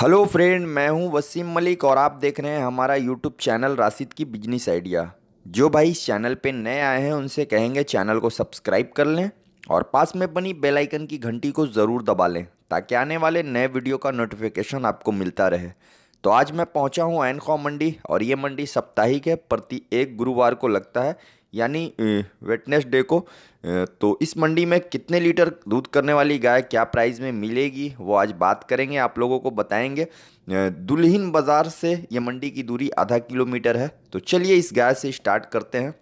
hello friend मैं हूं वसीम मलिक और आप देख रहे हैं हमारा यूट्यूब चैनल राशिद की बिजनेस आइडिया जो भाई इस चैनल पे नए आए हैं उनसे कहेंगे चैनल को सब्सक्राइब कर लें और पास में बनी बेल आइकन की घंटी को ज़रूर दबा लें ताकि आने वाले नए वीडियो का नोटिफिकेशन आपको मिलता रहे तो आज मैं पहुँचा हूँ एनकॉम मंडी और ये मंडी साप्ताहिक है प्रति एक गुरुवार को लगता है यानी वेटनेस डे को तो इस मंडी में कितने लीटर दूध करने वाली गाय क्या प्राइस में मिलेगी वो आज बात करेंगे आप लोगों को बताएंगे दुल्हिन बाज़ार से ये मंडी की दूरी आधा किलोमीटर है तो चलिए इस गाय से स्टार्ट करते हैं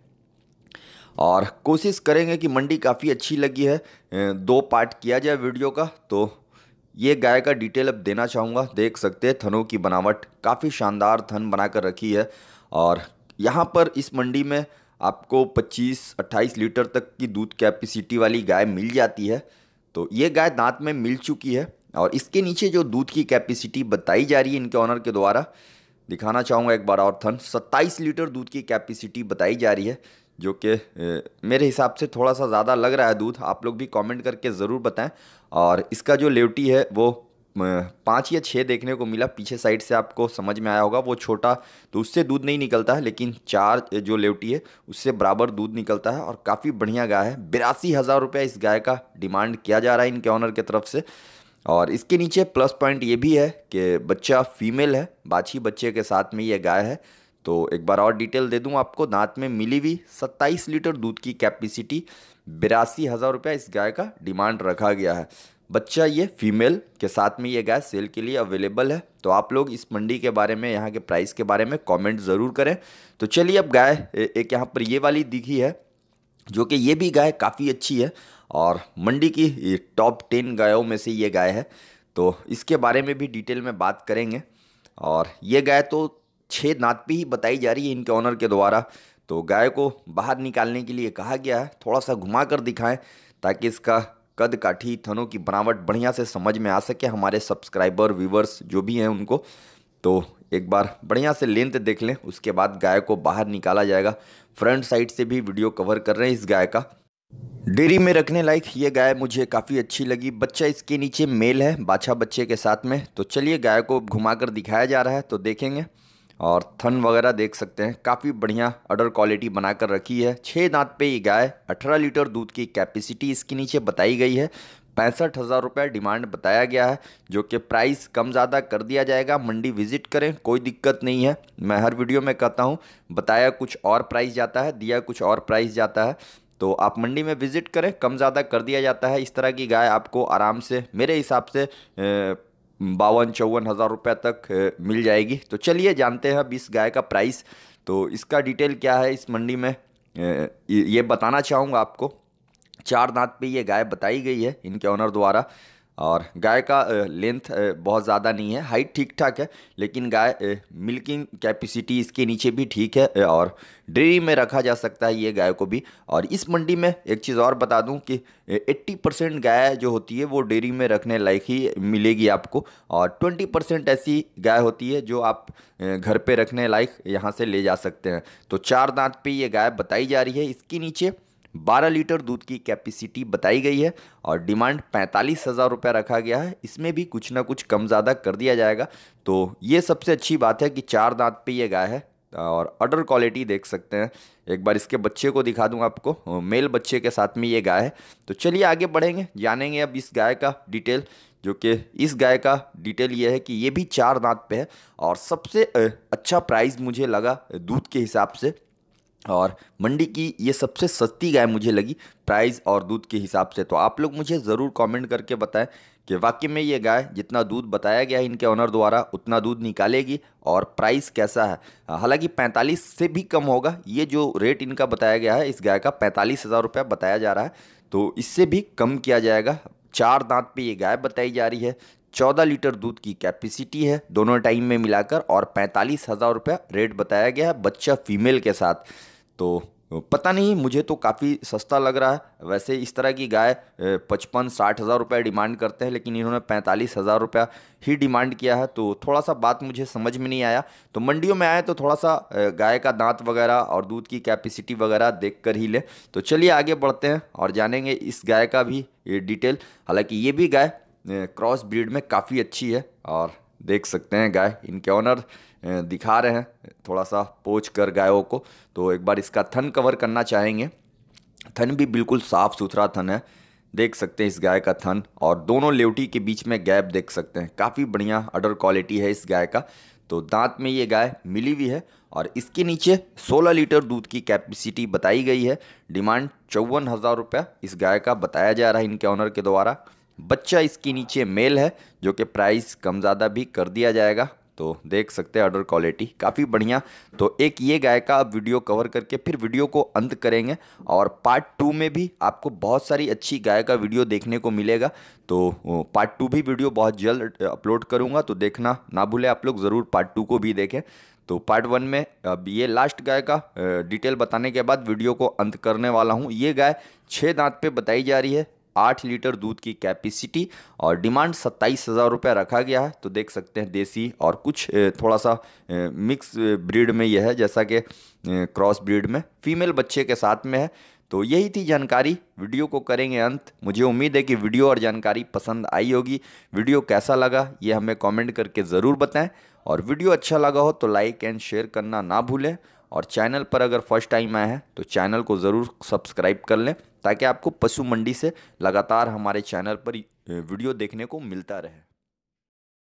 और कोशिश करेंगे कि मंडी काफ़ी अच्छी लगी है दो पार्ट किया जाए वीडियो का तो ये गाय का डिटेल अब देना चाहूँगा देख सकते हैं थनों की बनावट काफ़ी शानदार थन बनाकर रखी है और यहाँ पर इस मंडी में आपको 25-28 लीटर तक की दूध कैपेसिटी वाली गाय मिल जाती है तो ये गाय दांत में मिल चुकी है और इसके नीचे जो दूध की कैपेसिटी बताई जा रही है इनके ऑनर के द्वारा दिखाना चाहूँगा एक बार और थन सत्ताईस लीटर दूध की कैपेसिटी बताई जा रही है जो कि मेरे हिसाब से थोड़ा सा ज़्यादा लग रहा है दूध आप लोग भी कमेंट करके ज़रूर बताएं और इसका जो लेवटी है वो पाँच या छः देखने को मिला पीछे साइड से आपको समझ में आया होगा वो छोटा तो उससे दूध नहीं निकलता है लेकिन चार जो लेवटी है उससे बराबर दूध निकलता है और काफ़ी बढ़िया गाय है बिरासी हज़ार रुपया इस गाय का डिमांड किया जा रहा है इनके ऑनर की तरफ से और इसके नीचे प्लस पॉइंट ये भी है कि बच्चा फीमेल है बाछी बच्चे के साथ में ये गाय है तो एक बार और डिटेल दे दूँ आपको दांत में मिली हुई सत्ताईस लीटर दूध की कैपेसिटी बिरासी हज़ार रुपया इस गाय का डिमांड रखा गया है बच्चा ये फीमेल के साथ में ये गाय सेल के लिए अवेलेबल है तो आप लोग इस मंडी के बारे में यहाँ के प्राइस के बारे में कमेंट ज़रूर करें तो चलिए अब गाय एक यहाँ पर ये वाली दिखी है जो कि ये भी गाय काफ़ी अच्छी है और मंडी की टॉप टेन गायों में से ये गाय है तो इसके बारे में भी डिटेल में बात करेंगे और ये गाय तो छः नात पे ही बताई जा रही है इनके ऑनर के द्वारा तो गाय को बाहर निकालने के लिए कहा गया है थोड़ा सा घुमा कर दिखाएं ताकि इसका कद काठी थनों की बनावट बढ़िया से समझ में आ सके हमारे सब्सक्राइबर व्यूवर्स जो भी हैं उनको तो एक बार बढ़िया से लेंथ देख लें उसके बाद गाय को बाहर निकाला जाएगा फ्रंट साइड से भी वीडियो कवर कर रहे हैं इस गाय का डेयरी में रखने लायक ये गाय मुझे काफ़ी अच्छी लगी बच्चा इसके नीचे मेल है बाछा बच्चे के साथ में तो चलिए गाय को घुमा दिखाया जा रहा है तो देखेंगे और थन वगैरह देख सकते हैं काफ़ी बढ़िया अडर क्वालिटी बनाकर रखी है छः दांत पे ये गाय 18 लीटर दूध की कैपेसिटी इसके नीचे बताई गई है पैंसठ हज़ार रुपये डिमांड बताया गया है जो कि प्राइस कम ज़्यादा कर दिया जाएगा मंडी विजिट करें कोई दिक्कत नहीं है मैं हर वीडियो में कहता हूँ बताया कुछ और प्राइस जाता है दिया कुछ और प्राइस जाता है तो आप मंडी में विज़िट करें कम ज़्यादा कर दिया जाता है इस तरह की गाय आपको आराम से मेरे हिसाब से बावन चौवन हज़ार रुपये तक मिल जाएगी तो चलिए जानते हैं अब इस गाय का प्राइस तो इसका डिटेल क्या है इस मंडी में ये बताना चाहूँगा आपको चार दांत पे ये गाय बताई गई है इनके ऑनर द्वारा और गाय का लेंथ बहुत ज़्यादा नहीं है हाइट ठीक ठाक है लेकिन गाय मिल्किंग कैपेसिटी इसके नीचे भी ठीक है और डेयरी में रखा जा सकता है ये गाय को भी और इस मंडी में एक चीज़ और बता दूं कि 80 परसेंट गाय जो होती है वो डेयरी में रखने लायक ही मिलेगी आपको और 20 परसेंट ऐसी गाय होती है जो आप घर पर रखने लायक यहाँ से ले जा सकते हैं तो चार दाँत पे ये गाय बताई जा रही है इसके नीचे 12 लीटर दूध की कैपेसिटी बताई गई है और डिमांड पैंतालीस हज़ार रुपये रखा गया है इसमें भी कुछ ना कुछ कम ज़्यादा कर दिया जाएगा तो ये सबसे अच्छी बात है कि चार दांत पे ये गाय है और अडर क्वालिटी देख सकते हैं एक बार इसके बच्चे को दिखा दूँ आपको मेल बच्चे के साथ में ये गाय है तो चलिए आगे बढ़ेंगे जानेंगे अब इस गाय का डिटेल जो कि इस गाय का डिटेल ये है कि ये भी चार दांत पे है और सबसे अच्छा प्राइस मुझे लगा दूध के हिसाब से और मंडी की ये सबसे सस्ती गाय मुझे लगी प्राइस और दूध के हिसाब से तो आप लोग मुझे ज़रूर कमेंट करके बताएं कि वाकई में ये गाय जितना दूध बताया गया है इनके ऑनर द्वारा उतना दूध निकालेगी और प्राइस कैसा है हालांकि 45 से भी कम होगा ये जो रेट इनका बताया गया है इस गाय का पैंतालीस हज़ार रुपया बताया जा रहा है तो इससे भी कम किया जाएगा चार दाँत पर ये गाय बताई जा रही है चौदह लीटर दूध की कैपेसिटी है दोनों टाइम में मिलाकर और पैंतालीस हज़ार रुपया रेट बताया गया है बच्चा फीमेल के साथ तो पता नहीं मुझे तो काफ़ी सस्ता लग रहा है वैसे इस तरह की गाय पचपन साठ हज़ार रुपये डिमांड करते हैं लेकिन इन्होंने पैंतालीस हज़ार रुपया ही डिमांड किया है तो थोड़ा सा बात मुझे समझ में नहीं आया तो मंडियों में आए तो थोड़ा सा गाय का दांत वगैरह और दूध की कैपेसिटी वगैरह देख कर ही लें तो चलिए आगे बढ़ते हैं और जानेंगे इस गाय का भी डिटेल हालाँकि ये भी गाय क्रॉस ब्रीड में काफ़ी अच्छी है और देख सकते हैं गाय इनके ऑनर दिखा रहे हैं थोड़ा सा पोच कर गायों को तो एक बार इसका थन कवर करना चाहेंगे थन भी बिल्कुल साफ़ सुथरा थन है देख सकते हैं इस गाय का थन और दोनों लेवटी के बीच में गैप देख सकते हैं काफ़ी बढ़िया अडर क्वालिटी है इस गाय का तो दांत में ये गाय मिली हुई है और इसके नीचे 16 लीटर दूध की कैपेसिटी बताई गई है डिमांड चौवन हज़ार रुपया इस गाय का बताया जा रहा है इनके ऑनर के द्वारा बच्चा इसके नीचे मेल है जो कि प्राइस कम ज़्यादा भी कर दिया जाएगा तो देख सकते हैं ऑर्डर क्वालिटी काफ़ी बढ़िया तो एक ये गाय का आप वीडियो कवर करके फिर वीडियो को अंत करेंगे और पार्ट टू में भी आपको बहुत सारी अच्छी गाय का वीडियो देखने को मिलेगा तो पार्ट टू भी वीडियो बहुत जल्द अपलोड करूँगा तो देखना ना भूलें आप लोग ज़रूर पार्ट टू को भी देखें तो पार्ट वन में अब ये लास्ट गाय का डिटेल बताने के बाद वीडियो को अंत करने वाला हूँ ये गाय छः दांत पे बताई जा रही है आठ लीटर दूध की कैपेसिटी और डिमांड सत्ताईस हज़ार रुपये रखा गया है तो देख सकते हैं देसी और कुछ थोड़ा सा मिक्स ब्रीड में यह है जैसा कि क्रॉस ब्रीड में फीमेल बच्चे के साथ में है तो यही थी जानकारी वीडियो को करेंगे अंत मुझे उम्मीद है कि वीडियो और जानकारी पसंद आई होगी वीडियो कैसा लगा ये हमें कमेंट करके ज़रूर बताएं और वीडियो अच्छा लगा हो तो लाइक एंड शेयर करना ना भूलें और चैनल पर अगर फर्स्ट टाइम आए हैं तो चैनल को ज़रूर सब्सक्राइब कर लें ताकि आपको पशु मंडी से लगातार हमारे चैनल पर वीडियो देखने को मिलता रहे